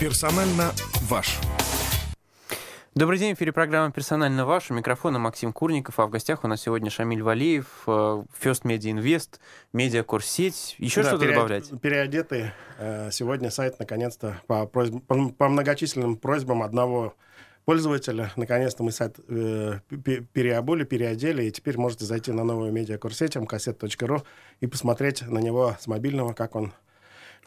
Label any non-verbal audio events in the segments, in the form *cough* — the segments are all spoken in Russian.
Персонально ваш. Добрый день, в эфире программа «Персонально ваш». У микрофона Максим Курников, а в гостях у нас сегодня Шамиль Валиев, э, First Media Invest, Сеть. Еще да, что-то пере... добавлять? Переодетый. Э, сегодня сайт, наконец-то, по, просьб... по многочисленным просьбам одного пользователя. Наконец-то мы сайт э, переобули, переодели, и теперь можете зайти на новую медиакурсеть mkset.ru и посмотреть на него с мобильного, как он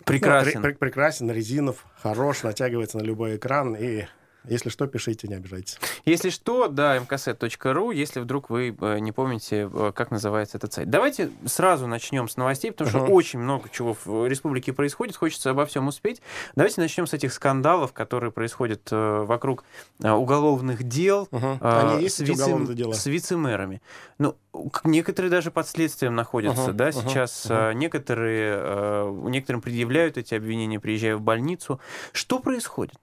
Прекрасен. Ну, пр- прекрасен, резинов, хорош, натягивается на любой экран и если что, пишите, не обижайтесь. Если что, да, mkset.ru, если вдруг вы э, не помните, э, как называется этот сайт. Давайте сразу начнем с новостей, потому что uh-huh. очень много чего в э, республике происходит, хочется обо всем успеть. Давайте начнем с этих скандалов, которые происходят вокруг уголовных дел uh-huh. Они есть, с, вице- дела? с вице-мэрами. Ну, некоторые даже под следствием находятся, uh-huh. да, сейчас uh-huh. некоторые, некоторым предъявляют эти обвинения, приезжая в больницу. Что происходит?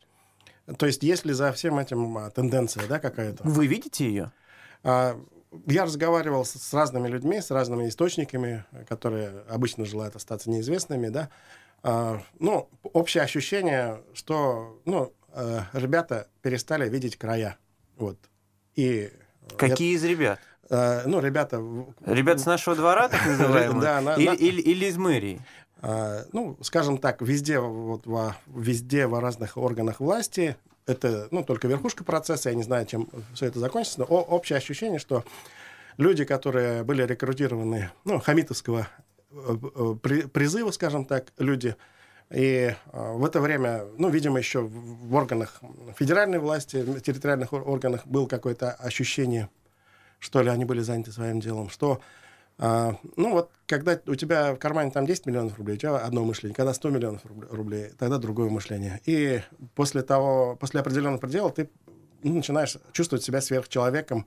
То есть есть ли за всем этим а, тенденция да, какая-то? Вы видите ее? А, я разговаривал с, разными людьми, с разными источниками, которые обычно желают остаться неизвестными, да. А, ну, общее ощущение, что, ну, э, ребята перестали видеть края, вот. И э, какие я... из ребят? Э, ну, ребята... Ребята с нашего двора, так *laughs* называемые? Да, или, на... или из мэрии? А, ну, скажем так, везде, вот, во, везде во разных органах власти это, ну, только верхушка процесса, я не знаю, чем все это закончится, но общее ощущение, что люди, которые были рекрутированы, ну, хамитовского э, э, при, призыва, скажем так, люди, и э, в это время, ну, видимо, еще в органах федеральной власти, территориальных органах было какое-то ощущение, что ли, они были заняты своим делом, что а, ну вот, когда у тебя в кармане там 10 миллионов рублей, у тебя одно мышление, когда 100 миллионов рублей, тогда другое мышление. И после того, после определенного предела ты ну, начинаешь чувствовать себя сверхчеловеком,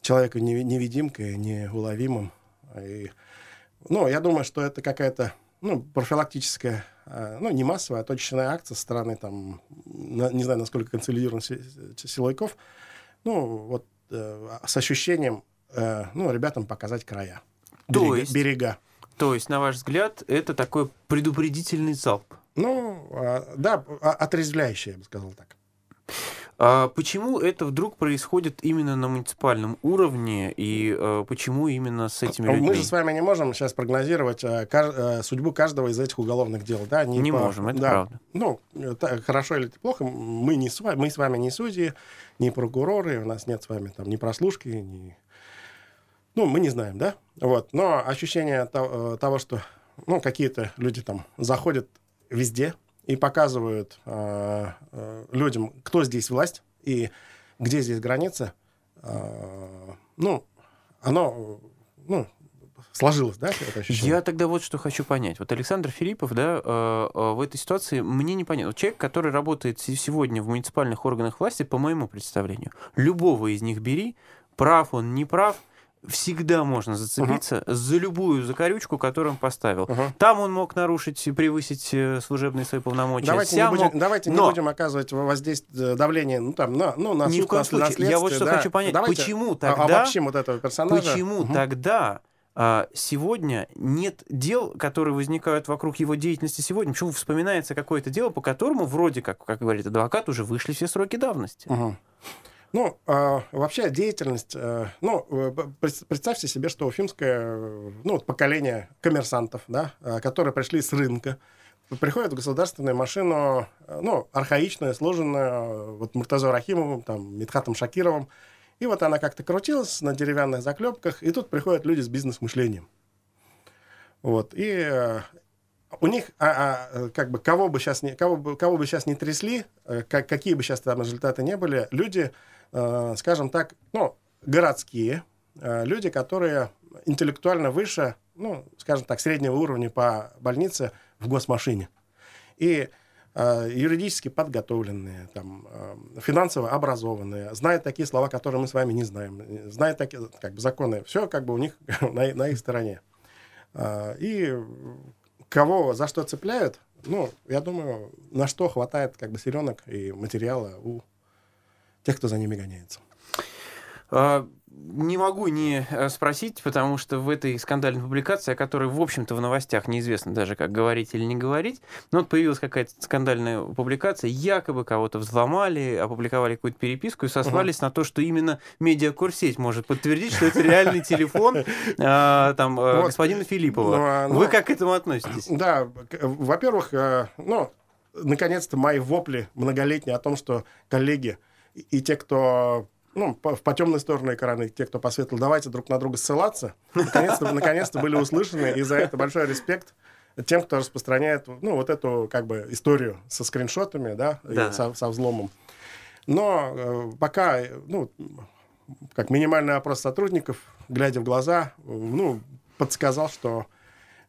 человеком невидимкой, неуловимым. И, ну, я думаю, что это какая-то ну, профилактическая, а, ну, не массовая, а точечная акция со стороны, там, на, не знаю, насколько канцеляризирован силовиков, ну, вот э, с ощущением, э, ну, ребятам показать края. То есть, берега. То есть, на ваш взгляд, это такой предупредительный залп? Ну, а, да, а, отрезвляющий, я бы сказал так. А почему это вдруг происходит именно на муниципальном уровне и а, почему именно с этими а, Мы людьми? Мы же с вами не можем сейчас прогнозировать а, каж- судьбу каждого из этих уголовных дел, да? Не, не по... можем, это да. правда. Ну, это хорошо или плохо, мы не с вами, мы с вами не судьи, не прокуроры, у нас нет с вами там ни прослушки, ни ну, мы не знаем, да? Вот. Но ощущение э, того, что ну, какие-то люди там заходят везде и показывают э, э, людям, кто здесь власть и где здесь граница, ну, оно ну, сложилось, да, это ощущение? Я тогда вот что хочу понять. Вот Александр Филиппов, да, в этой ситуации мне непонятно. Человек, который работает сегодня в муниципальных органах власти, по моему представлению, любого из них бери, прав он, не прав – всегда можно зацепиться угу. за любую закорючку, которую он поставил. Угу. Там он мог нарушить, превысить э, служебные свои полномочия. Давайте, Сям не будем, давайте Но... не будем оказывать воздействие, э, давления. ну, там, на, ну, на Ни в коем случае. Я вот что да. хочу понять. Давайте почему тогда... Обобщим вот этого персонажа. Почему угу. тогда а, сегодня нет дел, которые возникают вокруг его деятельности сегодня. Почему вспоминается какое-то дело, по которому вроде как, как говорит адвокат, уже вышли все сроки давности. Угу. Ну, э, вообще деятельность... Э, ну, э, представьте себе, что уфимское ну, поколение коммерсантов, да, э, которые пришли с рынка, приходят в государственную машину, э, ну, архаичную, сложенную, вот Муртазо Рахимовым, там, Митхатом Шакировым, и вот она как-то крутилась на деревянных заклепках, и тут приходят люди с бизнес-мышлением. Вот, и у них, а, а, как бы, кого бы сейчас не, кого бы, кого бы сейчас не трясли, как, какие бы сейчас там результаты не были, люди Э, скажем так, ну, городские э, люди, которые интеллектуально выше, ну, скажем так, среднего уровня по больнице в госмашине. И э, юридически подготовленные, там, финансово образованные, знают такие слова, которые мы с вами не знаем, знают такие как бы, законы. Все как бы у них *laughs* на, на их стороне. И кого за что цепляют, ну, я думаю, на что хватает как бы селенок и материала у тех, кто за ними гоняется. А, не могу не э, спросить, потому что в этой скандальной публикации, о которой, в общем-то, в новостях неизвестно даже, как говорить или не говорить, но вот появилась какая-то скандальная публикация, якобы кого-то взломали, опубликовали какую-то переписку и сослались угу. на то, что именно медиакурсеть может подтвердить, что это реальный телефон а, там э, господина Филиппова. Ну, а, ну, Вы как к этому относитесь? Да, э, во-первых, ну, наконец-то мои вопли многолетние о том, что коллеги и, те, кто ну, по, по темной стороне экрана, и те, кто посветил, давайте друг на друга ссылаться, наконец-то, наконец-то были услышаны, и за это большой респект тем, кто распространяет, ну, вот эту, как бы, историю со скриншотами, да, да. И со, со взломом. Но э, пока, ну, как минимальный опрос сотрудников, глядя в глаза, ну, подсказал, что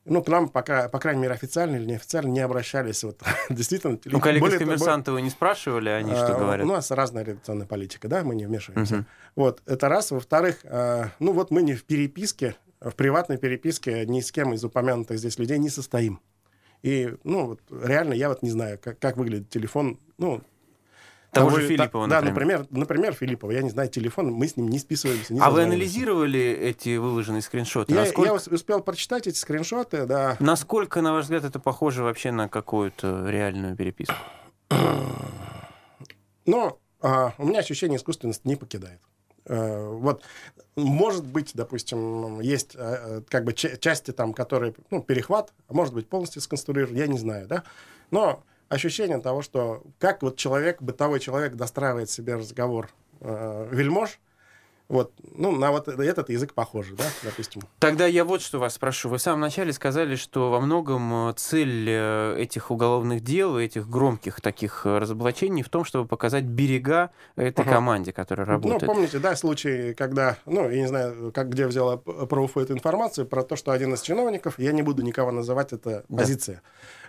ну, к нам, пока, по крайней мере, официально или неофициально не обращались. Вот, *laughs* действительно, ну, коллег из коммерсанта вы не спрашивали, они что а, говорят? У нас разная редакционная политика, да, мы не вмешиваемся. Вот, это раз. Во-вторых, а, ну вот мы не в переписке, в приватной переписке ни с кем из упомянутых здесь людей не состоим. И, ну, вот, реально, я вот не знаю, как, как выглядит телефон, ну, того, того же Филиппова, да, например. Да, например, например, Филиппова. Я не знаю телефон, мы с ним не списываемся. Не а вы анализировали эти выложенные скриншоты? Я, насколько... я успел прочитать эти скриншоты, да. Насколько, на ваш взгляд, это похоже вообще на какую-то реальную переписку? *clears throat* Ну, а, у меня ощущение искусственности не покидает. Э, вот, может быть, допустим, есть э, э, как бы части там, которые, ну, перехват, а может быть, полностью сконструирован, я не знаю, да. Но ощущение того, что как вот человек, бытовой человек достраивает себе разговор э, вельмож, вот, ну, на вот этот язык похоже, да, допустим. Тогда я вот что вас спрошу. Вы в самом начале сказали, что во многом э, цель э, этих уголовных дел, этих громких таких э, разоблачений в том, чтобы показать берега этой угу. команде, которая ну, работает. Ну, помните, да, случай, когда, ну, я не знаю, как, где взяла профу эту информацию, про то, что один из чиновников, я не буду никого называть, это да. позиция,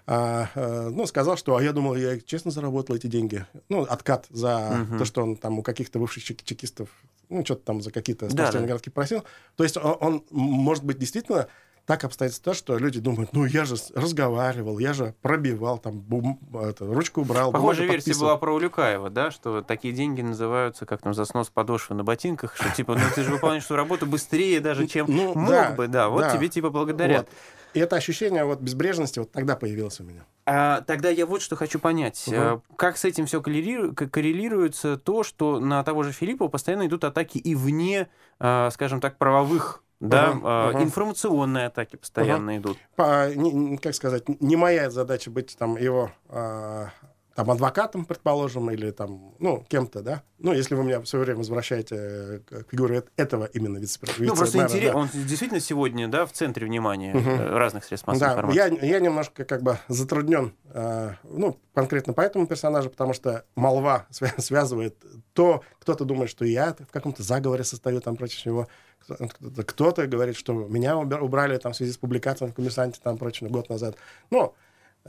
а, а, ну, сказал, что а я думал, я честно заработал эти деньги. Ну, откат за угу. то, что он там у каких-то бывших чек чекистов, ну, что-то там за какие-то да, да. городки просил. То есть он, он, может быть, действительно так обстоит то, что люди думают, ну я же разговаривал, я же пробивал, там бум, это, ручку брал. Похожая версия была про Улюкаева, да, что такие деньги называются, как там, за снос подошвы на ботинках, что типа, ну ты же выполняешь свою работу быстрее даже, чем ну, мог да, бы, да, вот да. тебе типа благодарят. Вот. И это ощущение вот безбрежности вот тогда появилось у меня. А, тогда я вот что хочу понять. Угу. как с этим все коррелируется то, что на того же Филиппа постоянно идут атаки и вне, э, скажем так, правовых да, угу, угу. информационные атаки постоянно угу. идут. По, не, как сказать, не моя задача быть там его а, там, адвокатом, предположим, или там, ну, кем-то, да? Ну, если вы меня все время возвращаете э, к фигуре этого именно вице-президента. Ну, просто интересно, да. он действительно сегодня, да, в центре внимания угу. разных средств массовой информации. да, Я, я немножко как бы затруднен, э, ну, конкретно по этому персонажу, потому что молва связывает то, кто-то думает, что я в каком-то заговоре состою там против него, кто-то говорит, что меня убрали там в связи с публикацией в «Коммерсанте» там прочно год назад. Ну, Но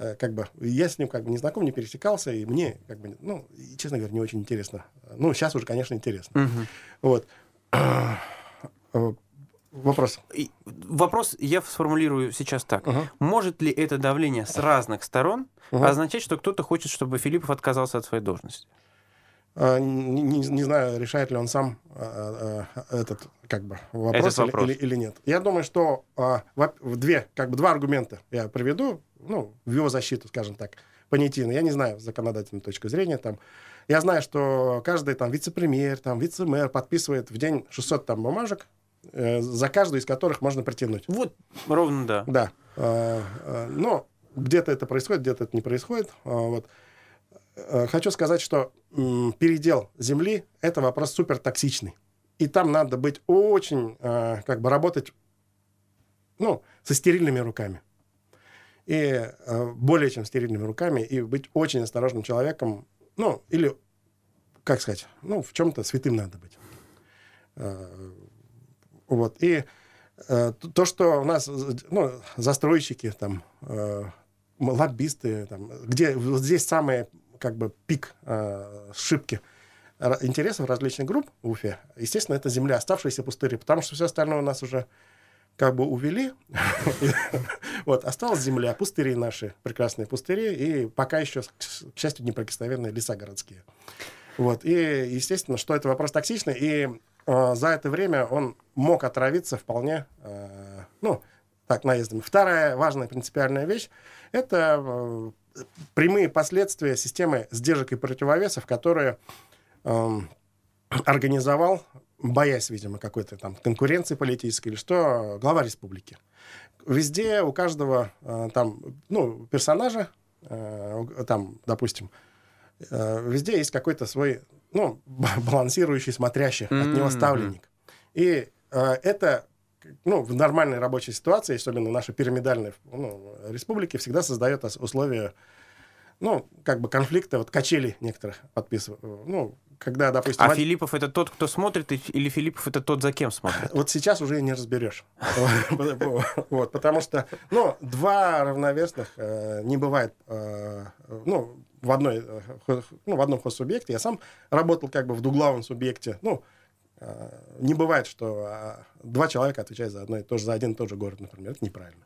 Э, как бы я с ним как бы не знаком, не пересекался, и мне, как бы, ну, честно говоря, не очень интересно. Ну, сейчас уже, конечно, интересно. Угу. Вот. *clears throat* Э, вопрос. Вопрос я сформулирую сейчас так. Угу. Может ли это давление с разных сторон угу. означать, что кто-то хочет, чтобы Филиппов отказался от своей должности? Э, не, не, не знаю, решает ли он сам этот как бы вопрос, этот вопрос. Или, или, нет. Я думаю, что две как бы два аргумента я приведу ну, в его защиту, скажем так, понятийно. Я не знаю с законодательной точки зрения. Там. Я знаю, что каждый там вице-премьер, там вице-мэр подписывает в день 600 там бумажек, э, за каждую из которых можно притянуть. Вот, ровно да. Да. Э, э, но где-то это происходит, где-то это не происходит. Э, вот. э, хочу сказать, что э, передел земли – это вопрос супер токсичный. И там надо быть очень, э, как бы работать, ну, со стерильными руками и э, более чем стерильными руками, и быть очень осторожным человеком, ну, или, как сказать, ну, в чем-то святым надо быть. Э, вот, и э, то, что у нас ну, застройщики, там, лоббисты, там, где вот здесь самый как бы пик э, шибки интересов различных групп в Уфе, естественно, это земля, оставшиеся пустыри, потому что все остальное у нас уже как бы увели, *laughs* вот, осталась земля, пустыри наши, прекрасные пустыри, и пока еще, к счастью, неприкосновенные леса городские. Вот, и, естественно, что это вопрос токсичный, и э, за это время он мог отравиться вполне, э, ну, так, наездами. Вторая важная принципиальная вещь – это э, прямые последствия системы сдержек и противовесов, которые э, организовал боясь, видимо, какой-то там конкуренции политической или что, глава республики. Везде у каждого э, там, ну, персонажа, э, там, допустим, э, везде есть какой-то свой, ну, *laughs* балансирующий, смотрящий mm-hmm. от него м-м-м. ставленник. И э, это ну, в нормальной рабочей ситуации, особенно нашей пирамидальной ну, республике, всегда создает условия, ну, как бы конфликта, вот качели некоторых подписывают, ну, когда, допустим... А от... Филиппов это тот, кто смотрит, или Филиппов это тот, за кем смотрит? Вот сейчас уже не разберешь. *laughs* Вот, потому что, ну, два равновесных э, не бывает, э, ну, в одной, э, ну, в одном хоссубъекте. Я сам работал как бы в двуглавом субъекте, ну, не бывает, что а, два человека отвечают за одно и то же, за один и тот же город, например. Это неправильно.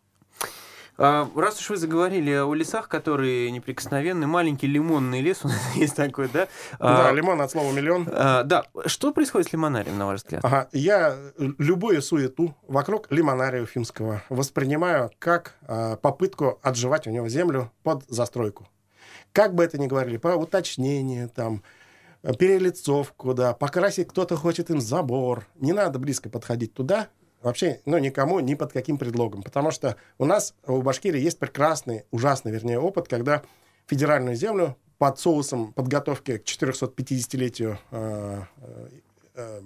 А, раз уж вы заговорили о лесах, которые неприкосновенны, маленький лимонный лес у нас *laughs* есть такой, да? А, да, лимон от слова миллион. А, да. Что происходит с лимонарием, на ваш взгляд? Ага. Я любую суету вокруг лимонария уфимского воспринимаю как попытку отживать у него землю под застройку. Как бы это ни говорили, про уточнение, там, перелицовку, да, покрасить кто-то хочет им забор. Не надо близко подходить туда, Вообще, ну, никому, ни под каким предлогом. Потому что у нас, в Башкирии есть прекрасный, ужасный, вернее, опыт, когда федеральную землю под соусом подготовки к 450-летию э, э,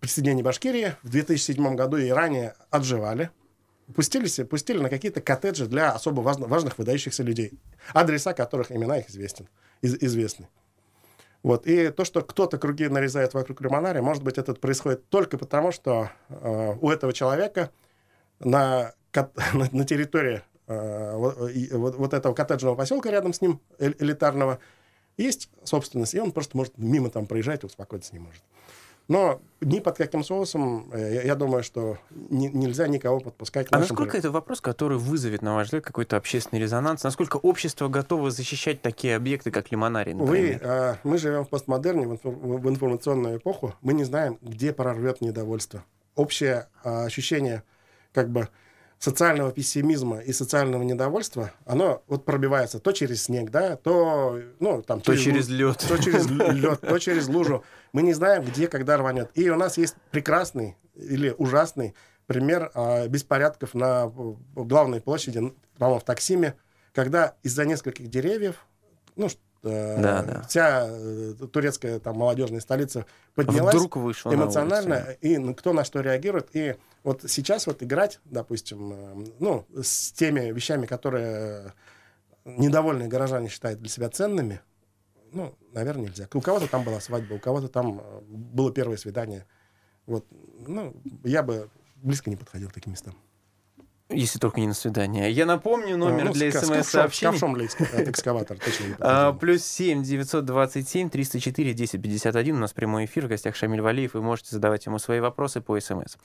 присоединения Башкирии в 2007 году и ранее отживали. Пустились, пустили на какие-то коттеджи для особо важных, важных выдающихся людей, адреса которых имена их известен, из, известны. Вот. И то, что кто-то круги нарезает вокруг люминария, может быть, это происходит только потому, что э, у этого человека на, *laughs* на, на территории э, вот, вот этого коттеджного поселка рядом с ним, элитарного, есть собственность, и он просто может мимо там проезжать, успокоиться не может. Но ни под каким соусом, э, я, думаю, что не, нельзя никого подпускать. А насколько это вопрос, который вызовет, на ваш взгляд, какой-то общественный резонанс? Насколько общество готово защищать такие объекты, как лимонарий, например? Вы, э, а, мы живем в постмодерне, в, в информационную эпоху. Мы не знаем, где прорвет недовольство. Общее а, ощущение как бы социального пессимизма и социального недовольства, оно вот пробивается то через снег, да, то, ну, там... То через, через лед. То через *laughs* лед, то через лужу. Мы не знаем, где, когда рванет. И у нас есть прекрасный или ужасный пример а, беспорядков на главной площади, по-моему, в Таксиме, когда из-за нескольких деревьев, ну, Э, да, да. Вся э, турецкая там молодежная столица поднялась Вдруг вышла эмоционально, улицу, и ну, кто на что реагирует. И вот сейчас вот играть, допустим, э, ну, с теми вещами, которые недовольные горожане считают для себя ценными, ну, наверное, нельзя. У кого-то там была свадьба, у кого-то там было первое свидание. Вот, ну, я бы близко не подходил к таким местам. Если только не на свидание. Я напомню э, номер ну, для смс-сообщений. ковшом экскаватор, точно. *laughs* А, плюс 7 927 304 1051. У нас прямой эфир. В гостях Шамиль Валиев. Вы можете задавать ему свои вопросы по смс.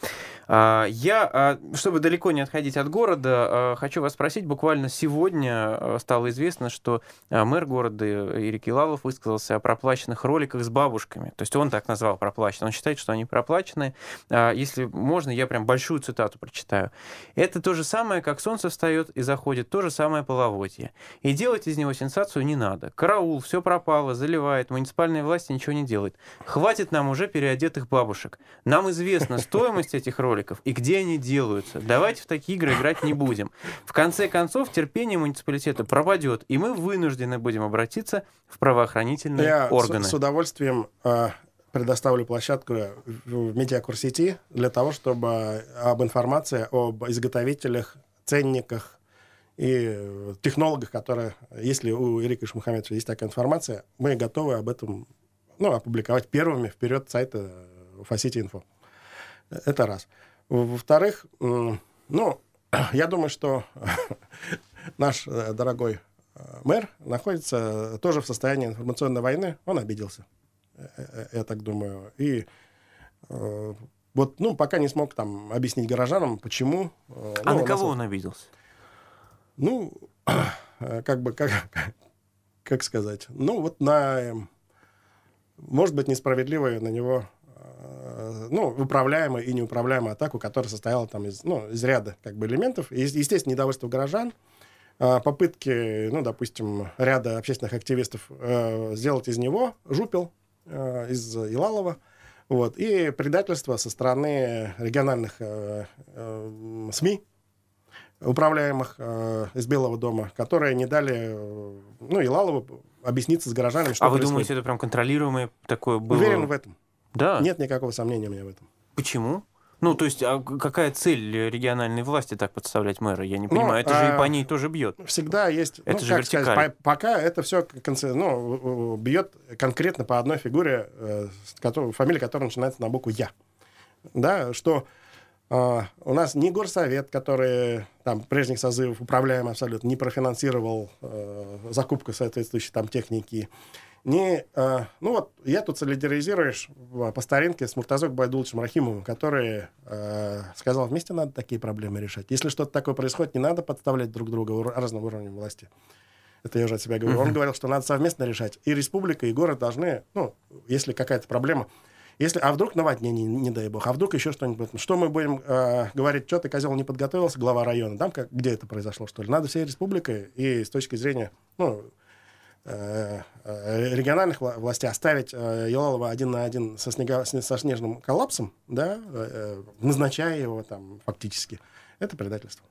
А, я, а, чтобы далеко не отходить от города, хочу вас спросить. Буквально сегодня стало известно, что мэр города Ирик Илалов высказался о проплаченных роликах с бабушками. То есть он так назвал проплаченные. Он считает, что они проплачены. Если можно, я прям большую цитату прочитаю. Это тоже же самое, как солнце встает и заходит, то же самое половодье. И делать из него сенсацию не надо. Караул, все пропало, заливает, муниципальные власти ничего не делают. Хватит нам уже переодетых бабушек. Нам известна стоимость этих роликов и где они делаются. Давайте в такие игры играть не будем. В конце концов, терпение муниципалитета пропадет, и мы вынуждены будем обратиться в правоохранительные Я органы. с, с удовольствием э, предоставлю площадку в медиакурс сети для того, чтобы об информации об изготовителях, ценниках и э, технологах, которые, если у Ирика Шмухаметовича есть такая информация, мы готовы об этом ну, опубликовать первыми вперед сайта э, Фасити Инфо. Это раз. Во-вторых, ну, я думаю, что *laughs* наш э, дорогой мэр находится тоже в состоянии информационной войны. Он обиделся. Э, э, я так думаю. И э, вот, ну, пока не смог там объяснить горожанам, почему. Э, а ну, на кого он обиделся? Ну, *clears throat* как бы, как, как сказать, ну, вот на, эм, может быть, несправедливое на него э, ну, управляемую и неуправляемую атаку, которая состояла там из, ну, из ряда как бы, элементов. И, естественно, недовольство горожан, попытки, ну, допустим, ряда общественных активистов э, сделать из него жупел, Э, из Илалова, вот, и предательство со стороны региональных э, э, СМИ, управляемых э, из Белого дома, которые не дали, э, ну, Илалову объясниться с горожанами, что А вы думаете, это прям контролируемое такое было? Уверен в этом. Да? Нет никакого сомнения у меня в этом. Почему? Ну, то есть, а какая цель региональной власти так подставлять мэра? Я не ну, понимаю, ну, это же а... и по ней тоже бьет. Всегда есть... Это ну, же как вертикаль. Сказать, по пока это все конце, ну, бьет конкретно по одной фигуре, э, который, фамилия которой начинается на букву «Я». Да, что э, у нас не горсовет, который там прежних созывов управляем абсолютно, не профинансировал э, закупку соответствующей там техники, не... Э, ну вот, я тут солидаризируюсь э, по старинке с Муртазок Байдуловичем Рахимовым, который э, сказал, вместе надо такие проблемы решать. Если что-то такое происходит, не надо подставлять друг друга ур- разным уровнем власти. Это я уже от себя говорю. Он говорил, что надо совместно решать. И республика, и город должны, ну, если какая-то проблема, если, а вдруг наводнение, не, не дай бог, а вдруг еще что-нибудь. Что мы будем э, говорить, что ты, козел, не подготовился, глава района, там, как, где это произошло, что ли? Надо всей республикой и с точки зрения, ну, Э, э, региональных властей оставить э, Елалова один на один со, снега, со снежным коллапсом, да, назначая его там фактически, это предательство.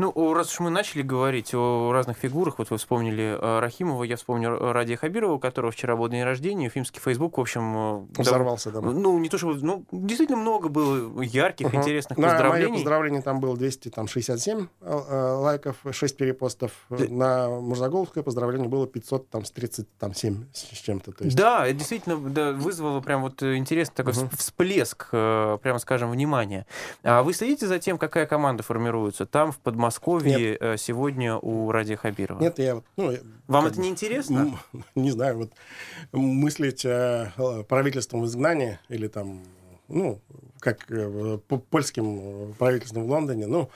Ну, раз уж мы начали говорить о разных фигурах, вот вы вспомнили э, Рахимова, я вспомнил э, Ради Хабирова, у которого вчера был день рождения, фимский фейсбук, в общем... Э, Взорвался Да, ну, не то чтобы... Ну, действительно много было ярких, угу. интересных на поздравлений. Мое поздравление там было 267 лайков, 6 перепостов. Да. На Мурзаголовское поздравление было 537 с чем-то. Есть... Да, это действительно да, вызвало прям вот интересный такой угу. всплеск, прямо скажем, внимания. А вы следите за тем, какая команда формируется там, в Подмосковье? Подмосковье Нет. Э, сегодня у Ради Хабирова? Нет, я... Ну, Вам это не интересно? *laughs* Не знаю, вот мыслить э, правительством в изгнании или там, ну, как э, по польским правительством в Лондоне, ну,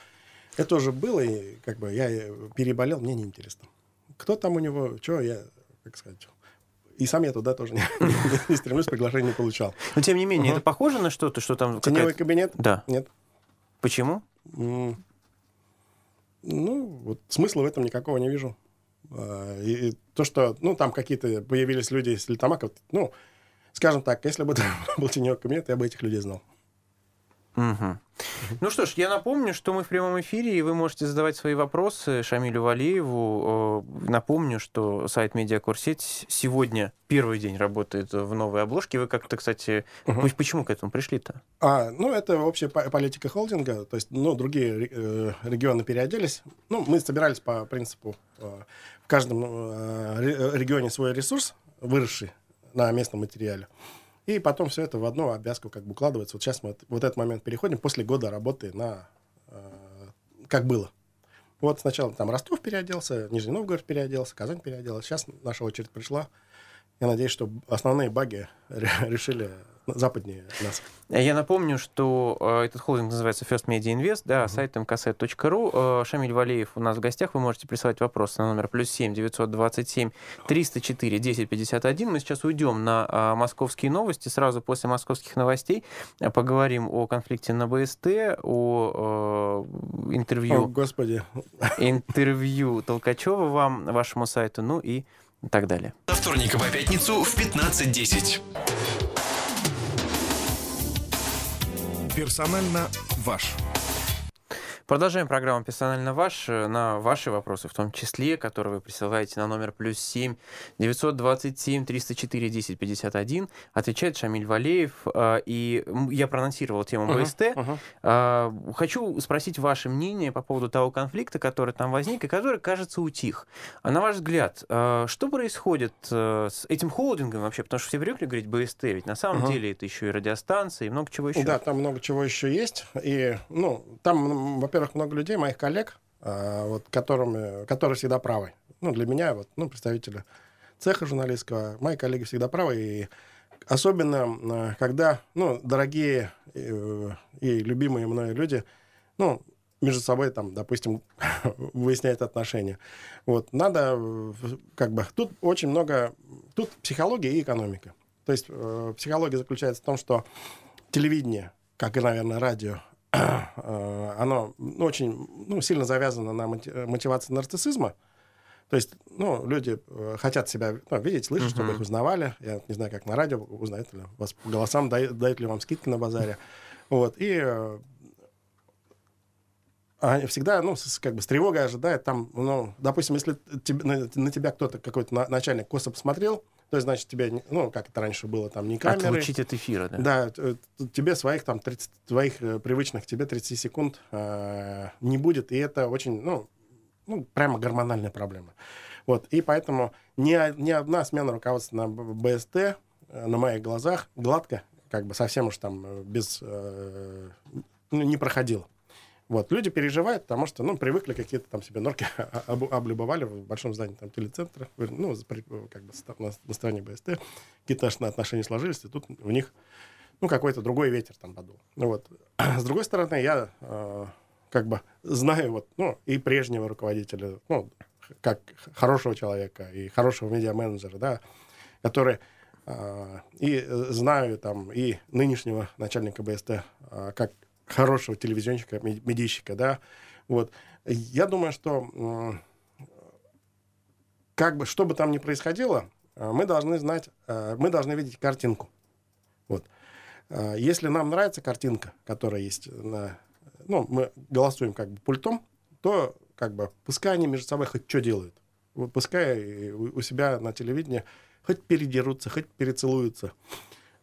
это уже было, и как бы я переболел, мне неинтересно. Кто там у него, что? я, как сказать, и сам я туда тоже *laughs* не, не стремлюсь, приглашение не получал. Но тем не менее, угу. это похоже на что-то, что там... Теневой кабинет? Да. Нет. Почему? Ну, вот смысла в этом никакого не вижу. А, и, то, что, ну, там какие-то появились люди из Литамака, ну, скажем так, если бы *laughs* там был теневой кабинет, я бы этих людей знал. Угу. Ну что ж, я напомню, что мы в прямом эфире, и вы можете задавать свои вопросы Шамилю Валееву. Э, напомню, что сайт Медиакурсеть сегодня первый день работает в новой обложке. Вы как-то, кстати, угу. почему к этому пришли-то? А, ну, это общая политика холдинга. То есть, ну, другие э, регионы переоделись. Ну, мы собирались по принципу э, в каждом регионе свой ресурс, выросший на местном материале. И потом все это в одну обвязку как бы укладывается. Вот сейчас мы вот этот момент переходим после года работы на э, как было. Вот сначала там Ростов переоделся, Нижний Новгород переоделся, Казань переоделась. Сейчас наша очередь пришла я надеюсь, что основные баги *laughs* решили западнее нас. Я напомню, что э, этот холдинг называется First Media Invest, да, mm-hmm. сайт mkset.ru. Э, Шамиль Валеев у нас в гостях. Вы можете присылать вопросы на номер плюс 7 927 304 1051. Мы сейчас уйдем на э, московские новости. Сразу после московских новостей поговорим о конфликте на БСТ, о э, интервью... О, господи. *laughs* Интервью Толкачева вам, вашему сайту, ну и и так далее. Со вторника по пятницу в 15.10. Персонально ваш. Продолжаем программу «Персонально ваш» э, на ваши вопросы, в том числе, которые вы присылаете на номер плюс 7 927 304 10 51. Отвечает Шамиль Валеев. Э, и я проанонсировал тему БСТ. Uh-huh, uh-huh. Хочу спросить ваше мнение по поводу того конфликта, который там возник и который, кажется, утих. А на ваш взгляд, э, что происходит с этим холдингом вообще? Потому что все привыкли говорить БСТ, ведь на самом uh-huh. деле это еще и радиостанции, и много чего еще. Да, там много чего еще есть. И, ну, там, во-первых, во-первых, много людей, моих коллег, а, вот, которыми, которые всегда правы. Ну, для меня, вот, ну, представителя цеха журналистского, мои коллеги всегда правы, и особенно а, когда, ну, дорогие и, э, и любимые мной люди, ну, между собой там, допустим, *laughs* выясняют отношения. Вот, надо, э, как бы, тут очень много, тут психология и экономика. То есть э, психология заключается в том, что телевидение, как и, наверное, радио, Э, оно ну, очень ну, сильно завязано на мотивации нарциссизма. То есть, ну, люди э, хотят себя ну, видеть, слышать, uh-huh. чтобы их узнавали. Я не знаю, как на радио узнают ли вас по голосам, дают, дают ли вам скидки на базаре. Вот. И э, они всегда, ну, с, как бы с тревогой ожидают там, ну, допустим, если тебе, на, на тебя кто-то, какой-то начальник косо посмотрел, то есть, значит, тебе, ну, как это раньше было, там, не камеры. Отлучить от эфира, да? Да, тебе своих, там, 30, твоих э, привычных тебе 30 секунд э, не будет, и это очень, ну, ну, прямо гормональная проблема. Вот, и поэтому ни, ни одна смена руководства на БСТ э, на моих глазах гладко, как бы совсем уж там э, без... Э, ну, не проходила. Вот. Люди переживают, потому что, ну, привыкли какие-то там себе норки *laughs* а, об, облюбовали в большом здании там телецентра, э, ну, э, как бы на, на стороне БСТ. Какие-то отношения сложились, и тут в них, ну, какой-то другой ветер там подул. Ну, вот. *clears throat* С другой стороны, я э, как бы знаю вот, ну, и прежнего руководителя, ну, как хорошего человека и хорошего медиа-менеджера, да, который э, и знаю там и нынешнего начальника БСТ как хорошего телевизионщика, медийщика, да. Вот. Я думаю, что как бы, что бы там ни происходило, э, мы должны знать, э, мы должны видеть картинку. Вот. Э, если нам нравится картинка, которая есть на... Ну, мы голосуем как бы пультом, то как бы пускай они между собой хоть что делают. пускай у себя на телевидении хоть передерутся, хоть перецелуются.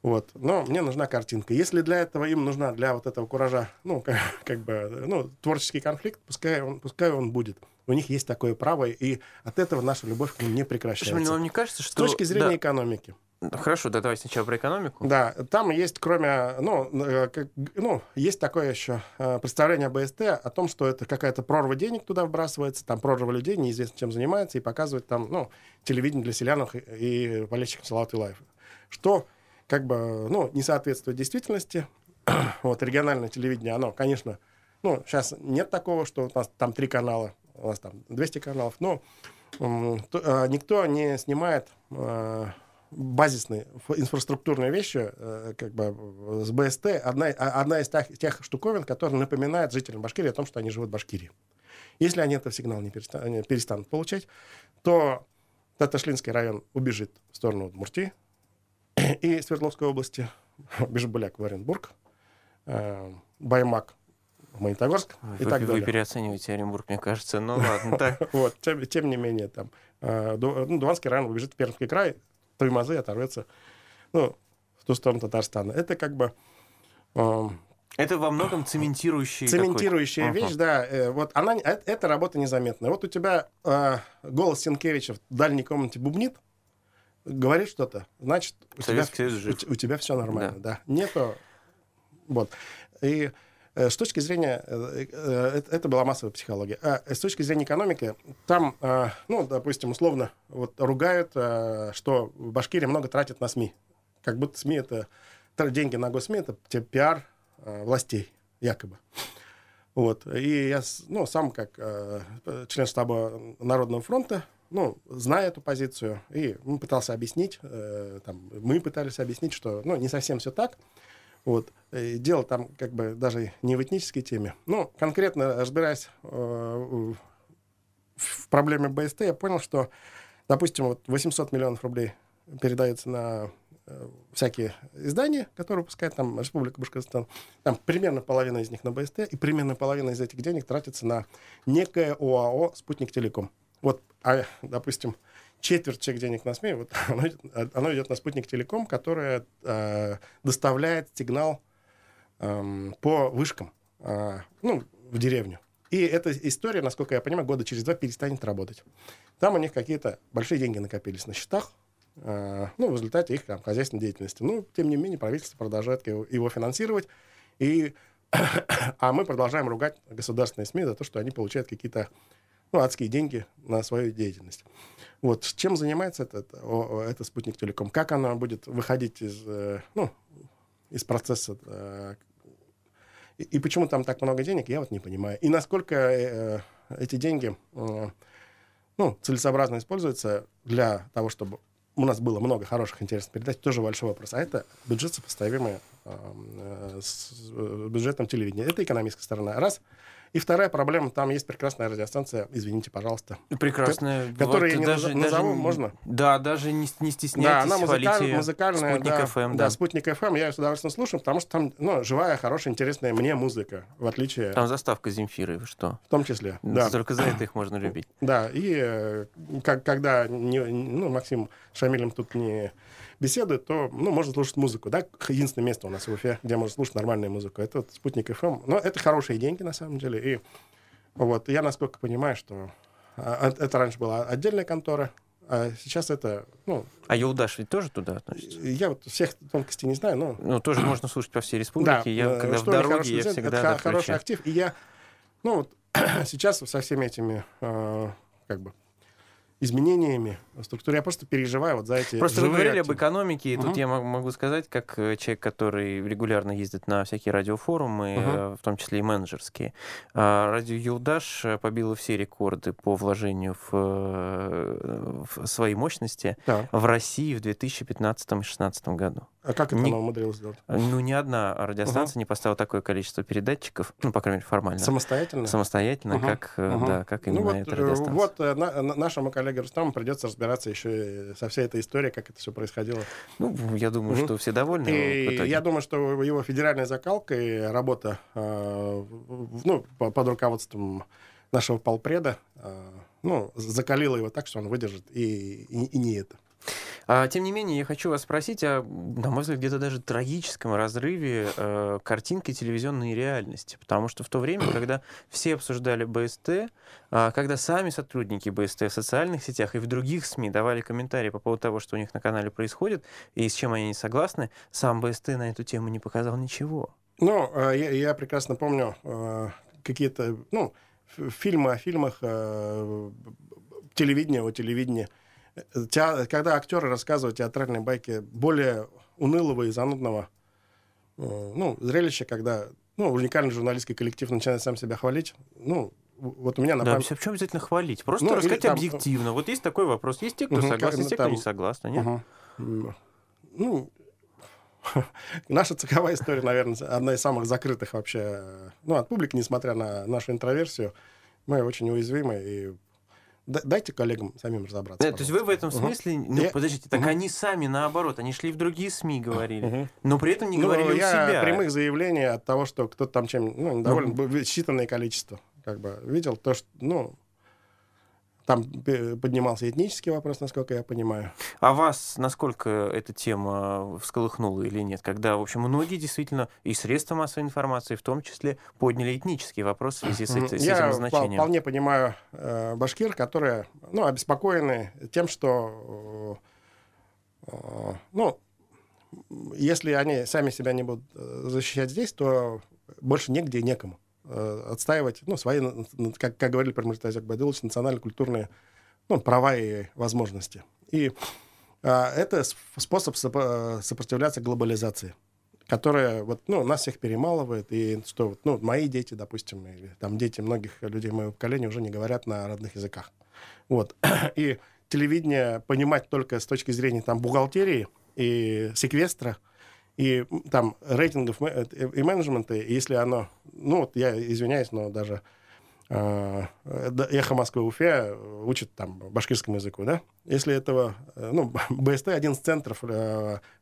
Вот. Но мне нужна картинка. Если для этого им нужна, для вот этого куража, ну, как, *laughs* как бы, ну, творческий конфликт, пускай он, пускай он будет. У них есть такое право, и от этого наша любовь к ним не прекращается. Шмель, вам не кажется, что... С точки зрения да. экономики. Хорошо, да, давай сначала про экономику. Да, там есть, кроме, ну, э, как, ну, есть такое еще э, представление БСТ о том, что это какая-то прорва денег туда вбрасывается, там прорва людей, неизвестно чем занимается, и показывает там, ну, телевидение для селянок и болельщиков Салат и Лайф. Что как бы, ну, не соответствует действительности. *clears throat* вот, региональное телевидение, оно, конечно, ну, сейчас нет такого, что у нас там три канала, у нас там 200 каналов, но то, э, никто не снимает э, базисные инфраструктурные вещи, э, как бы с БСТ, одна, а, одна из тех, тех штуковин, которая напоминает жителям Башкирии о том, что они живут в Башкирии. Если они этот сигнал не перестанут, не перестанут получать, то Таташлинский район убежит в сторону Удмуртии, и Свердловской области, Бежбуляк *laughs* в Оренбург, э, Баймак в Магнитогорск Вы, и так далее. Вы переоцениваете Оренбург, мне кажется, но ну ладно, так. *laughs* Вот, тем, тем не менее, там, э, ну, Дуванский район убежит в Пермский край, Туймазы оторвется, ну, в ту сторону Татарстана. Это как бы... Э, это во многом цементирующая Цементирующая такой. вещь, uh-huh. да. Э, вот она, э, эта работа незаметная. Вот у тебя э, голос Сенкевича в дальней комнате бубнит, говоришь что-то, значит, у тебя, У, у тебя все нормально, да. да. Нету... Вот. И э, с точки зрения... Э, э, это была массовая психология. А с точки зрения экономики, там, ну, допустим, условно, вот ругают, что в Башкирии много тратят на СМИ. Как будто СМИ это... Деньги на госсми — это пиар властей, якобы. Вот. И я ну, сам, как член штаба Народного фронта, ну, зная эту позицию, и он пытался объяснить, э, там, мы пытались объяснить, что, ну, не совсем все так, вот. И дело там как бы даже не в этнической теме. Ну, конкретно разбираясь э, в проблеме БСТ, я понял, что, допустим, вот 800 миллионов рублей передается на э, всякие издания, которые выпускает там Республика Башкортостан. Там примерно половина из них на БСТ, и примерно половина из этих денег тратится на некое ОАО «Спутник Телеком». Вот, а, допустим, четверть всех денег на СМИ, вот, оно, *laughs* оно идет на спутник Телеком, которая э, доставляет сигнал э, по вышкам, э, ну, в деревню. И эта история, насколько я понимаю, года через два перестанет работать. Там у них какие-то большие деньги накопились на счетах, э, ну, в результате их там, хозяйственной деятельности. Ну, тем не менее, правительство продолжает его, его финансировать, и, *coughs* а мы продолжаем ругать государственные СМИ за то, что они получают какие-то ну, адские деньги на свою деятельность. Вот чем занимается этот этот спутник Телеком? Как она будет выходить из, э, ну, из процесса? Э, и, почему там так много денег, я вот не понимаю. И насколько э, эти деньги ну, целесообразно используются для того, чтобы у нас было много хороших интересных передач, тоже большой вопрос. А это бюджет сопоставимый э, с бюджетом телевидения. Это экономическая сторона. Раз. И вторая проблема, там есть прекрасная радиостанция, извините, пожалуйста. Прекрасная. Которую я даже, не назову, даже, можно? Да, даже не, не стесняйтесь, Да, она музыкаль, музыкальная. Спутник да, FM. Да. да, Спутник FM, я ее с удовольствием слушаю, потому что там ну, живая, хорошая, интересная мне музыка, в отличие... Там заставка Земфиры, что? В том числе, ну, да. Только за это их можно любить. Да, и э, как, когда не, ну, Максим Шамилем тут не беседы, то ну, можно слушать музыку. Да? Единственное место у нас в Уфе, где можно слушать нормальную музыку. Это вот Спутник FM. Но это хорошие деньги, на самом деле. И вот я, насколько понимаю, что а, а, это раньше была отдельная контора, а сейчас это, ну... А Юлдаш ведь тоже туда относится? Я вот всех тонкостей не знаю, но... Ну, тоже можно слушать по всей республике. Да, я, э, когда в дороге, я всегда... Это да, хороший актив. И я, ну, вот *clears throat* сейчас со всеми этими, э, как бы, изменениями в структуре. Я просто переживаю вот за эти Просто вы говорили активы. об экономике, и угу. тут я могу сказать, как э, человек, который регулярно ездит на всякие радиофорумы, угу. в том числе и менеджерские, а, радио Юлдаш э, побило все рекорды по вложению в, в свои мощности да. в России в 2015-2016 году. А как это не, она умудрилась сделать? Ну, ни одна радиостанция угу. не поставила такое количество передатчиков, ну, по крайней мере, формально. Самостоятельно? Самостоятельно, угу. как, угу. Да, как ну, именно ну, вот, эта радиостанция. Вот на, на, нашему коллеге Олега Рустама придется разбираться еще со всей этой историей, как это все происходило. Ну, я думаю, угу. что все довольны. И я думаю, что его федеральная закалка и работа э, ну, под руководством нашего полпреда э, ну, закалила его так, что он выдержит и, и, и не это. А, тем не менее, я хочу вас спросить о, на мой взгляд, где-то даже трагическом разрыве э, картинки телевизионной реальности. Потому что в то время, *clears throat* когда все обсуждали БСТ, э, а, когда сами сотрудники БСТ в социальных сетях и в других СМИ давали комментарии по поводу того, что у них на канале происходит и с чем они не согласны, сам БСТ на эту тему не показал ничего. Ну, э, я, я прекрасно помню э, какие-то, ну, фильмы о фильмах, э, телевидения о телевидении. Те, когда актеры рассказывают театральные байки более унылого и занудного, э, ну, зрелище, когда ну, уникальный журналистский коллектив начинает сам себя хвалить, ну, вот у меня на да, память... Да, чем обязательно хвалить? Просто ну, рассказать там... объективно. Вот есть такой вопрос. Есть те, кто угу, согласен, есть те, там... кто не согласен, нет? Угу. Ну, *laughs* наша цеховая история, наверное, одна из самых закрытых вообще, э, ну, от публики, несмотря на нашу интроверсию. Мы очень уязвимы, и дайте коллегам самим разобраться. Нет, э, то есть вы в этом смысле... Угу. Ну, я... подождите, так угу. они сами наоборот, они шли в другие СМИ, говорили, угу. но при этом не ну, говорили я у себя. прямых заявлений от того, что кто-то там чем... Ну, довольно ну. считанное количество как бы видел то, что, ну, там поднимался этнический вопрос, насколько я понимаю. А вас насколько эта тема всколыхнула или нет? Когда, в общем, многие действительно и средства массовой информации в том числе подняли этнический вопрос в связи с, с я этим Я вполне понимаю э, башкир, которые ну, обеспокоены тем, что э, э ну, если они сами себя не будут э, защищать здесь, то больше негде и некому. Э, отстаивать, ну, свои, как, как говорили про Муртазия Акбадилович, национально-культурные ну, права и возможности. И э, это способ сопо- э, сопротивляться глобализации которая вот, ну, нас всех перемалывает, и что, вот, ну, мои дети, допустим, или там дети многих людей моего поколения уже не говорят на родных языках. Вот. *clears throat* И телевидение понимать только с точки зрения там бухгалтерии и секвестра – и там рейтингов э, и менеджмента, если оно, ну вот я извиняюсь, но даже а, э, эхо Москвы Уфе э, учит там башкирскому языку, да? Если этого, э, ну, *laughs* БСТ один из центров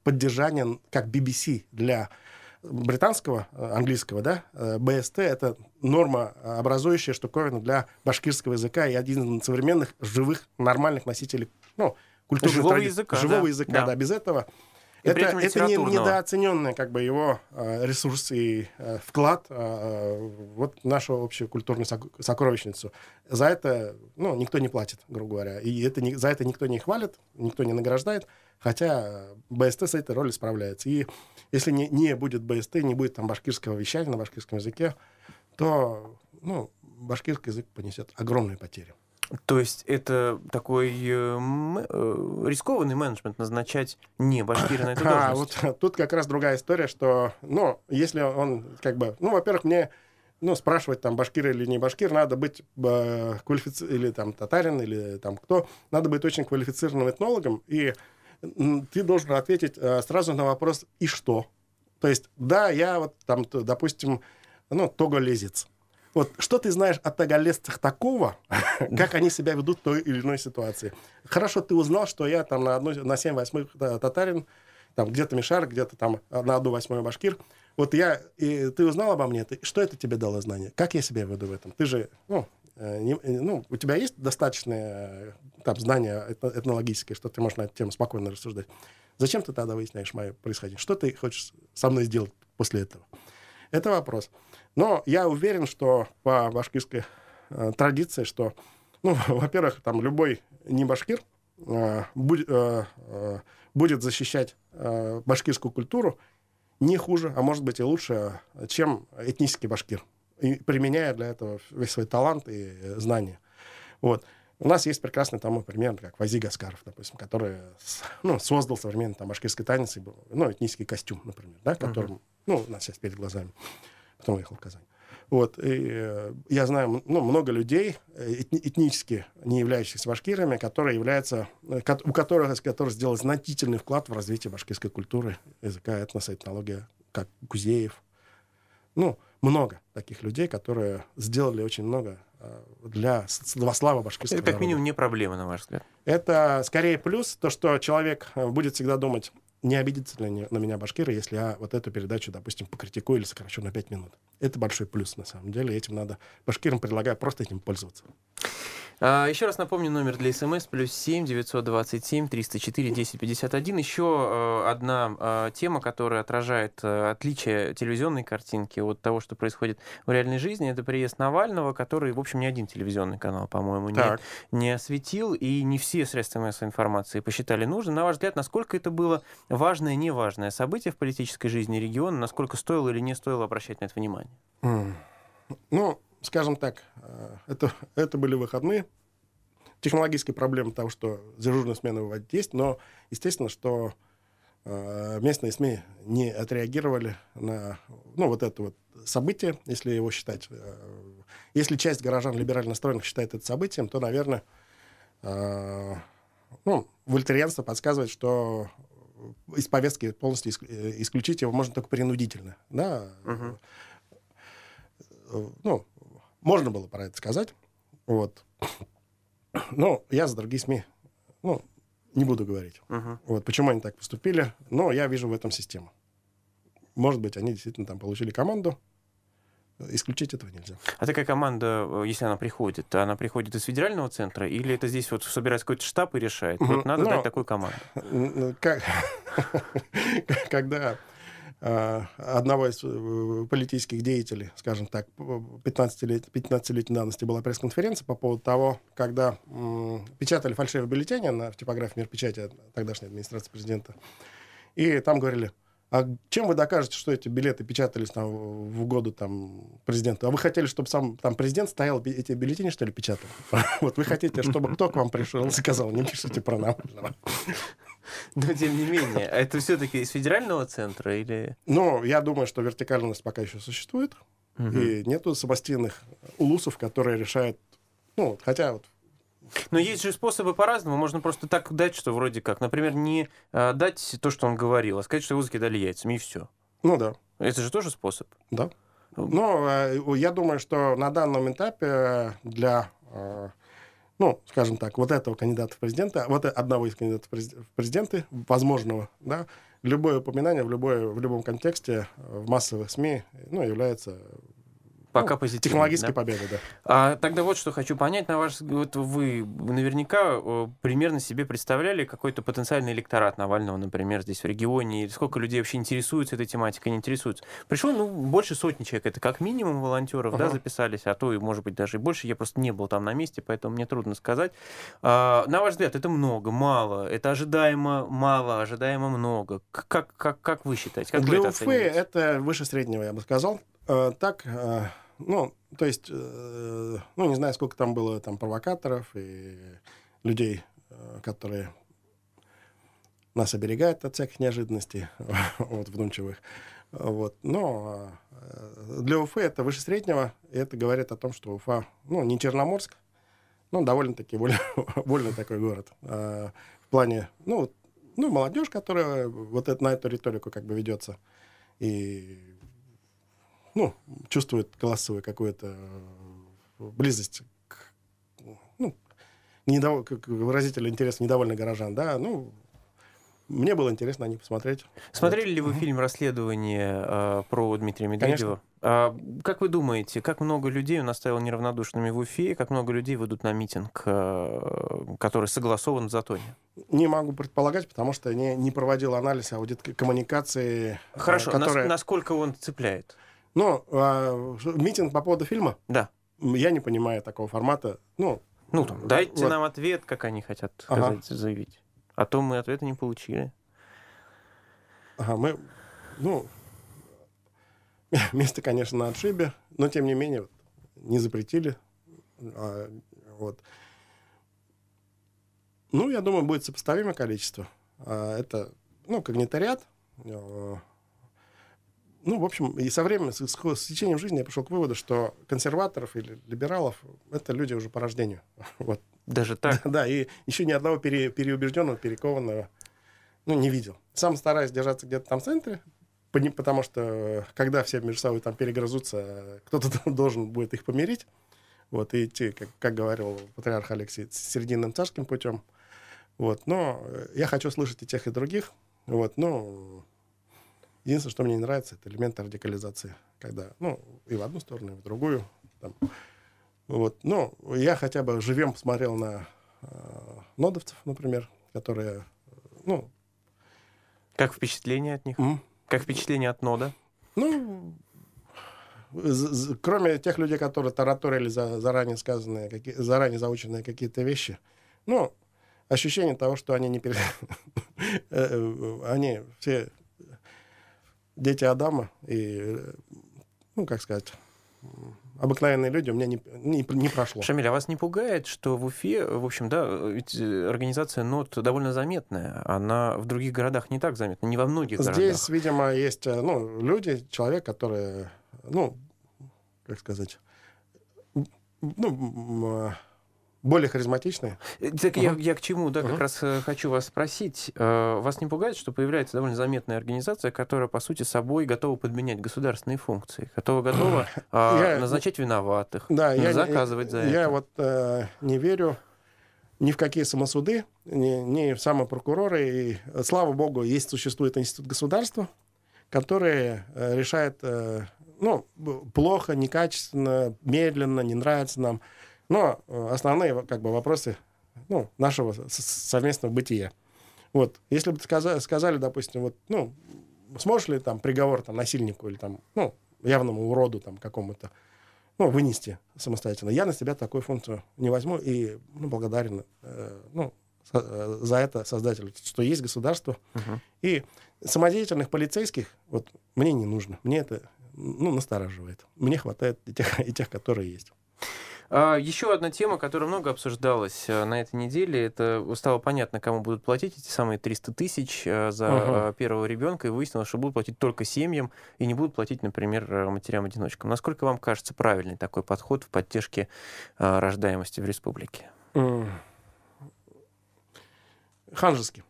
поддержания как BBC для британского, английского, да, БСТ — это норма, образующая штуковина для башкирского языка и один из современных, живых, нормальных носителей, ну, культуры живого тради... языка, живого да. языка, да. да, без этого это, это не, недооцененный как бы его а, ресурс и а, вклад а, вот в нашу общую культурную сокровищницу. За это ну, никто не платит, грубо говоря. И это, не, за это никто не хвалит, никто не награждает. Хотя БСТ с этой ролью справляется. И если не, не будет БСТ, не будет там башкирского вещания на башкирском языке, то ну, башкирский язык понесет огромные потери. То есть это такой э, э, рискованный менеджмент назначать не башкира на эту *coughs* а, должность. А, вот *laughs* тут как раз другая история, что, ну, если он как бы... Ну, во-первых, мне ну, спрашивать там башкир или не башкир, надо быть э, квалифици... или там татарин, или там кто, надо быть очень квалифицированным этнологом, и ты должен ответить э, сразу на вопрос «и что?». То есть, да, я вот там, допустим, ну, тоголезец, вот что ты знаешь о тагалесцах такого, *laughs* как они себя ведут в той или иной ситуации? Хорошо, ты узнал, что я там на, одной, на 7 восьмых татарин, там где-то мишар, где-то там на одну восьмой башкир. Вот я, и ты узнал обо мне, ты, что это тебе дало знание? Как я себя веду в этом? Ты же, ну, э, не, э, ну, у тебя есть достаточные э, там, знание этнологическое, что ты можешь на эту тему спокойно рассуждать. Зачем ты тогда выясняешь мое происхождение? Что ты хочешь со мной сделать после этого? Это вопрос. Но я уверен, что по башкирской э, традиции, что, ну, *laughs* во-первых, там любой не башкир э, будь, э, э, будет защищать э, башкирскую культуру не хуже, а может быть и лучше, чем этнический башкир, и применяя для этого весь свой талант и э, знания. Вот. У нас есть прекрасный тому пример, как Вази Гаскаров, допустим, который ну, создал современный там, башкирский танец, и, был, ну, этнический костюм, например, да, которым, uh-huh. ну, у нас сейчас перед глазами. Потом уехал в Казань. Вот, и э, я знаю ну, много людей, э, этни, этнически не являющихся башкирами, которые являются, э, у которых, которые сделал значительный вклад в развитие башкирской культуры, языка, этноса, этнология, как Гузеев. Ну, много таких людей, которые сделали очень много Э, для новослава башкирского Это, как минимум, не проблема, на ваш взгляд. Это скорее плюс, то, что человек э, будет всегда думать, не обидится ли на меня башкиры, если я вот эту передачу, допустим, покритикую или сокращу на 5 минут. Это большой плюс, на самом деле. Этим надо башкирам предлагаю просто этим пользоваться. А, Еще раз напомню номер для смс плюс 7 927 304 1051. Еще одна э, тема, которая отражает э, отличие телевизионной картинки от того, что происходит в реальной жизни, это приезд Навального, который, в общем, ни один телевизионный канал, по-моему, не, не осветил, и не все средства массовой информации посчитали нужным. На ваш взгляд, насколько это было важное, неважное событие в политической жизни региона, насколько стоило или не стоило обращать на это внимание? Mm. Ну, скажем так, э, это, *laughs* это были выходные. Технологические проблемы того, что дежурную смену выводить есть, но, естественно, что э, местные СМИ не отреагировали на ну, вот это вот событие, если его считать. Э, если часть горожан либерально настроенных считает это событием, то, наверное, ну, вольтерианство подсказывает, что из повестки полностью исключить его можно только принудительно. Да? Угу. Ну, можно было про это сказать. Вот. Но я за другие СМИ ну, не буду говорить. Uh-huh. Вот почему они так поступили. Но я вижу в этом систему. Может быть, они действительно там получили команду. Исключить этого нельзя. А такая команда, э, если она приходит, она приходит из федерального центра, или это здесь вот собирается какой-то штаб и решает? Вот надо Но, ну, дать такую команду. *laughs* Когда Э, одного из э, политических деятелей, скажем так, 15-летней 15 давности была пресс-конференция по поводу того, когда печатали фальшивые бюллетени на, в типографии «Мир печати» тогдашней администрации президента. И там говорили, а чем вы докажете, что эти билеты печатались там, в угоду там, президенту? А вы хотели, чтобы сам там, президент стоял, эти бюллетени, что ли, печатал? *laughs* Вот вы хотите, чтобы кто к вам пришел и сказал, не пишите про Навального. Но тем не менее, это все-таки из федерального центра или... Ну, я думаю, что вертикальность пока еще существует. Угу. И нету самостийных улусов, которые решают... Ну, хотя вот но есть же способы по-разному. Можно просто так дать, что вроде как. Например, не а, дать то, что он говорил, а сказать, что его закидали яйцами, и все. Ну да. Это же тоже способ. Да. Но ну, э, я думаю, что на данном этапе для э, ну, скажем так, вот этого кандидата в президента, вот одного из кандидатов в президенты, возможного, да, любое упоминание в, любое, в любом контексте э, в массовых СМИ ну, является Пока ну, позитивно. Технологическая да? победа, да. А, тогда вот что хочу понять, на ваш вот вы наверняка э, примерно себе представляли какой-то потенциальный электорат Навального, например, здесь в регионе, сколько людей вообще интересуются этой тематикой, не интересуются. Пришло, ну, больше сотни человек, это как минимум волонтеров, uh-huh. да, записались, а то и, может быть, даже и больше, я просто не был там на месте, поэтому мне трудно сказать. А, на ваш взгляд, это много, мало, это ожидаемо мало, ожидаемо много. Как, как, как вы считаете? Как Для вы это это выше среднего, я бы сказал. Э, так, э, ну, то есть, э, ну, не знаю, сколько там было там провокаторов и людей, э, которые нас оберегают от всяких неожиданностей, *laughs* вот, вдумчивых. Вот. Но э, для Уфы это выше среднего, и это говорит о том, что Уфа, ну, не Черноморск, но довольно-таки вольный *laughs* такой город. А, в плане, ну, ну, молодежь, которая вот это, на эту риторику как бы ведется, и ну, чувствует классовую какую-то э, близость к, ну, недов... к выразителю интереса недовольных горожан, да, ну, мне было интересно на них посмотреть. Смотрели вот. ли вы фильм «Расследование» э, про Дмитрия Медведева? Конечно. А, как вы думаете, как много людей у нас стало неравнодушными в Уфе, и как много людей выйдут на митинг, э, который согласован в Затоне? Не могу предполагать, потому что не, не проводил анализ аудит коммуникации. Э, Хорошо, э, которые... нас, насколько он цепляет? Но э, митинг по поводу фильма? Да. Я не понимаю такого формата. Ну, ну там, дайте вот. нам ответ, как они хотят сказать, ага. заявить. А то мы ответа не получили. Ага, мы, ну, *laughs* место, конечно, на отшибе, но, тем не менее, не запретили. А, вот. Ну, я думаю, будет сопоставимое количество. А, это, ну, когнитариат, а, ну, в общем, и со временем, с, с течением жизни я пришел к выводу, что консерваторов или либералов — это люди уже по рождению. *laughs* Вот. Даже так? Да, *laughs* да и еще ни одного пере, переубежденного, перекованного ну, не видел. Сам стараюсь держаться где-то там в центре, потому что э, когда все между собой там перегрызутся, э, кто-то *laughs* должен будет их помирить. Вот, и идти, как, как говорил патриарх Алексей, с серединным царским путем. Вот, но э, я хочу слышать и тех, и других. Вот, но Единственное, что мне не нравится, это элементы радикализации, когда, ну, и в одну сторону, и в другую. Там. Вот. Ну, я хотя бы живем смотрел на э, нодовцев, например, которые, ну... Как впечатление от них? Mm? Как впечатление от нода? Ну, кроме тех людей, которые тараторили за заранее сказанные, какие, заранее заученные какие-то вещи, ну, ощущение того, что они не пере... *laughs* Э, э, они все дети Адама и, ну, как сказать, обыкновенные люди, у меня не, не, не прошло. Шамиль, а вас не пугает, что в Уфе, в общем, да, ведь э, организация НОТ довольно заметная, она в других городах не так заметна, не во многих Здесь, городах. Здесь, видимо, есть э, ну, люди, человек, которые, ну, как сказать, ну, более харизматичные? Э, так я, я к чему, да, угу. как раз э, хочу вас спросить. Э, вас не пугает, что появляется довольно заметная организация, которая, по сути, собой готова подменять государственные функции, готова готова *clears throat* назначать виноватых, да, я, заказывать за я, это? Я вот э, не верю ни в какие самосуды, ни, ни в самопрокуроры. И, слава богу, есть, существует институт государства, который э, решает, э, ну, плохо, некачественно, медленно, не нравится нам но э, основные как бы, вопросы ну, нашего совместного бытия. Вот, если бы сказали, сказали, допустим, вот, ну, сможешь ли там приговор там, насильнику или там, ну, явному уроду там какому-то, ну, вынести самостоятельно. Я на себя такую функцию не возьму и ну, благодарен э, ну, э, за это создателю, что есть государство. Uh-huh. И самодеятельных полицейских вот мне не нужно. Мне это ну, настораживает. Мне хватает и тех, и тех которые есть. А, Еще одна тема, которая много обсуждалась э, на этой неделе, это стало понятно, кому будут платить эти самые 300 тысяч э, за угу. первого ребенка, и выяснилось, что будут платить только семьям и не будут платить, например, матерям-одиночкам. Насколько вам кажется правильный такой подход в поддержке рождаемости в республике? Ханжеский.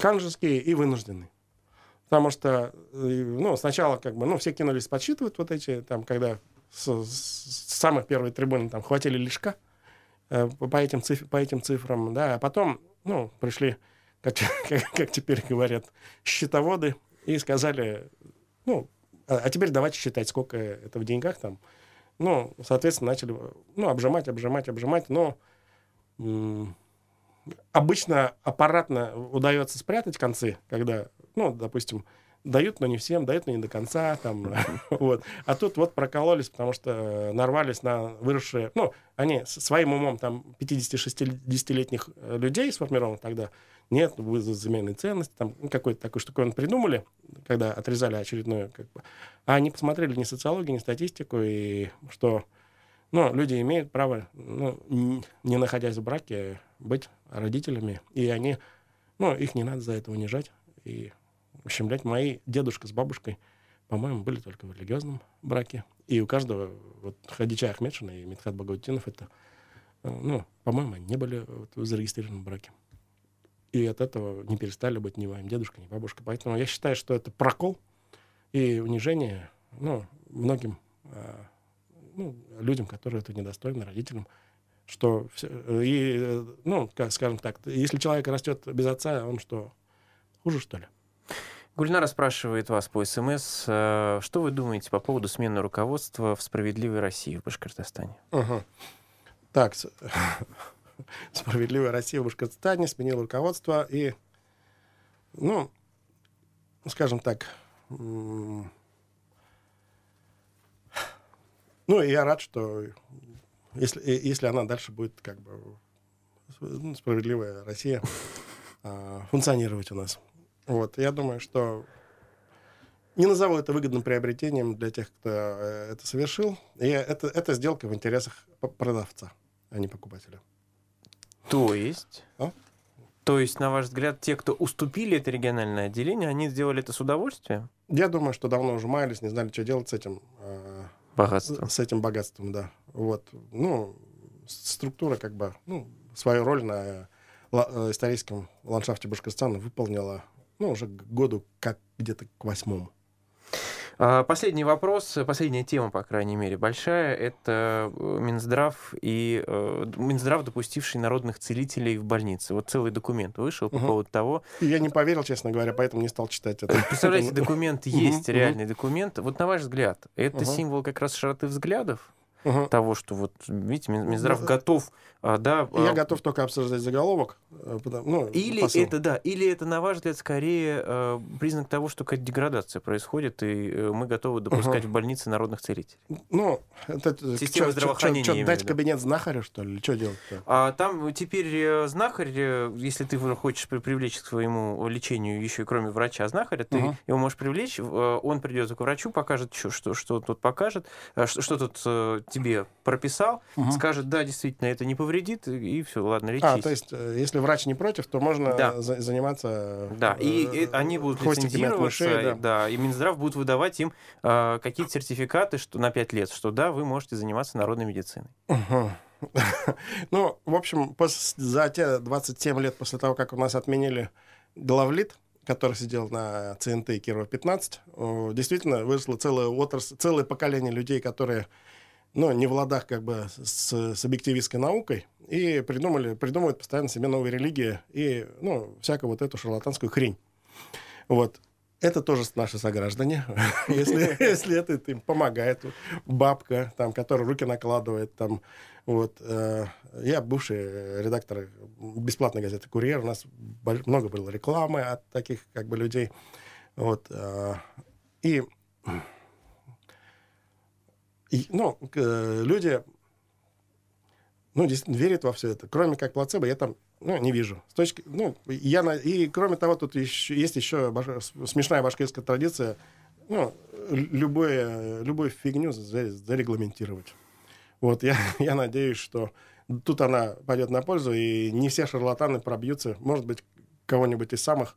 Ханжеский и вынужденный. Потому что, ну, сначала как бы, ну, все кинулись подсчитывать вот эти, там, когда с, с самых первых трибун там хватили лишка э, по, этим циф, по этим цифрам, да, а потом, ну, пришли, как, *laughs* как, как теперь говорят, счетоводы и сказали, ну, а, а теперь давайте считать, сколько это в деньгах там. Ну, соответственно, начали, ну, обжимать, обжимать, обжимать, но обычно аппаратно удается спрятать концы, когда, ну, допустим, дают, но не всем, дают, но не до конца. Там, *laughs* вот. А тут вот прокололись, потому что э, нарвались на выросшие... Ну, они своим умом там 50-60-летних э, людей сформированных тогда, нет, ну, вы за заменные ценности, там ну, какой-то такой штуковин придумали, когда отрезали очередную. Как бы. А они посмотрели ни социологию, ни статистику, и что ну, люди имеют право, ну, не находясь в браке, быть родителями, и они, ну, их не надо за это унижать, и ущемлять. Мои дедушка с бабушкой, по-моему, были только в религиозном браке. И у каждого, вот Хадича Ахмедшина и Митхат Багаутинов, это, э, ну, по-моему, они не были вот, в зарегистрированном браке. И от этого не перестали быть ни моим дедушкой, ни бабушкой. Поэтому я считаю, что это прокол и унижение ну, многим э, ну, людям, которые это недостойны, родителям, что все, и, э, ну, как, скажем так, если человек растет без отца, он что, хуже, что ли? Гульнара спрашивает вас по СМС, э, что вы думаете по поводу смены руководства в «Справедливой России» в Башкортостане? Угу. Так, *laughs* «Справедливая Россия» в Башкортостане сменила руководство и, ну, скажем так, ну, я рад, что если, если она дальше будет как бы ну, справедливая Россия а, функционировать у нас. Вот, я думаю, что не назову это выгодным приобретением для тех, кто э, это совершил. И это, это сделка в интересах продавца, а не покупателя. То есть? А? То есть, на ваш взгляд, те, кто уступили это региональное отделение, они сделали это с удовольствием? Я думаю, что давно уже маялись, не знали, что делать с этим. Э, богатством. С этим богатством, да. Вот. Ну, структура как бы, ну, свою роль на э, историческом ландшафте Башкортостана выполнила ну, уже к году, как где-то к восьмому. А, последний вопрос, последняя тема, по крайней мере, большая, это э, Минздрав и э, Минздрав, допустивший народных целителей в больнице. Вот целый документ вышел угу. по поводу того. И Я не поверил, честно говоря, поэтому не стал читать это. Представляете, документ *laughs* есть, реальный документ. Вот на ваш взгляд, это символ как раз широты взглядов угу. того, что вот, видите, Минздрав ну, готов, а, да... Я а... готов только обсуждать заголовок. Э, ну, или посыл. это, да, или это, на ваш взгляд, скорее э, признак того, что какая-то деградация происходит, и э, мы готовы допускать угу. в больнице народных целителей. Ну, это... Система чё, здравоохранения. Чё, чё, дать кабинет знахаря, что ли? Что делать-то? А, там теперь знахарь, если ты хочешь привлечь к своему лечению еще и кроме врача знахаря, ты угу. его можешь привлечь, он придет к врачу, покажет, что, что, что тут покажет, что, что тут тебе прописал, угу. скажет, да, действительно, это не повредит, и все, ладно, лечись. А, то есть, э, если врач не против, то можно да. за- заниматься... Да, и, э- и они будут лицензироваться, да. да, и Минздрав будет выдавать им э, какие-то сертификаты что, на 5 лет, что да, вы можете заниматься народной медициной. Угу. *laughs* Ну, в общем, за те 27 лет после того, как у нас отменили главлит, который сидел на ЦНТ Кирова 15, действительно выросло целое отрасль, целое поколение людей, которые но не в ладах как бы с, с объективистской наукой, и придумали, придумывают постоянно себе новые религии и, ну, всякую вот эту шарлатанскую хрень. Вот. Это тоже наши сограждане. *laughs* если, *laughs* если это им помогает, бабка, там, которая руки накладывает, там, вот. Э, я бывший редактор бесплатной газеты «Курьер». У нас много было рекламы от таких, как бы, людей. Вот. Э, и и, ну, э, люди ну, действительно верят во все это. Кроме как плацебо, я там ну, не вижу. С точки, ну, я на, и кроме того, тут еще, есть еще баш, смешная башкирская традиция ну, любое, любую фигню зарегламентировать. Вот, я, *laughs* я надеюсь, что тут она пойдет на пользу, и не все шарлатаны пробьются. Может быть, кого-нибудь из самых,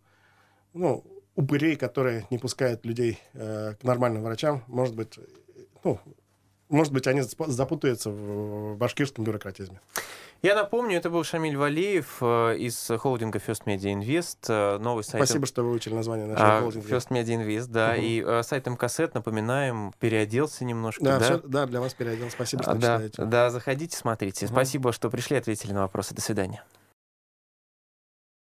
ну, упырей, которые не пускают людей э, к нормальным врачам, может быть, ну, может быть, они запутаются в башкирском бюрократизме. Я напомню, это был Шамиль Валеев э, из холдинга First Media Invest. Э, новый сайт... Спасибо, что выучили название нашего а, холдинга. First Media Invest, да. Угу. И а, сайт МКСет, напоминаем, переоделся немножко. Да, да? Все, да для вас переоделся. Спасибо, что а, да, Да, заходите, смотрите. Угу. Спасибо, что пришли, ответили на вопросы. До свидания.